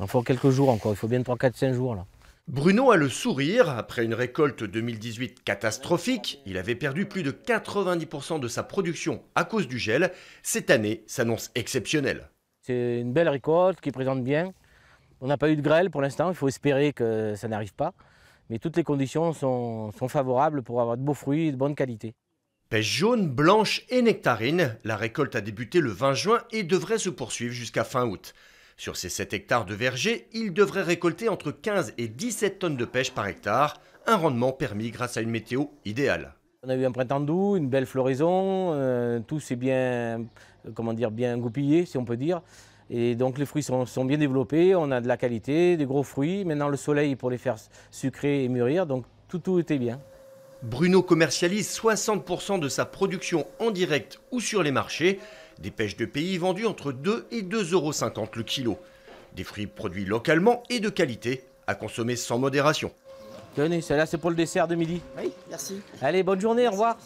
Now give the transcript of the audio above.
Il faut quelques jours encore, il faut bien 3, 4, 5 jours là. Bruno a le sourire. Après une récolte 2018 catastrophique, il avait perdu plus de 90% de sa production à cause du gel. Cette année s'annonce exceptionnelle. C'est une belle récolte qui présente bien. On n'a pas eu de grêle pour l'instant, il faut espérer que ça n'arrive pas. Mais toutes les conditions sont, sont favorables pour avoir de beaux fruits et de bonne qualité. Pêche jaune, blanche et nectarine, la récolte a débuté le 20 juin et devrait se poursuivre jusqu'à fin août. Sur ces 7 hectares de vergers, il devrait récolter entre 15 et 17 tonnes de pêche par hectare, un rendement permis grâce à une météo idéale. On a eu un printemps doux, une belle floraison, euh, tout s'est bien, euh, comment dire, bien goupillé, si on peut dire. Et donc les fruits sont, bien développés, on a de la qualité, des gros fruits. Maintenant le soleil pour les faire sucrer et mûrir, donc tout, tout était bien. Bruno commercialise 60% de sa production en direct ou sur les marchés. Des pêches de pays vendues entre 2 et 2,50 euros le kilo. Des fruits produits localement et de qualité, à consommer sans modération. Tenez, celle-là c'est pour le dessert de midi. Oui, merci. Allez, bonne journée, au revoir.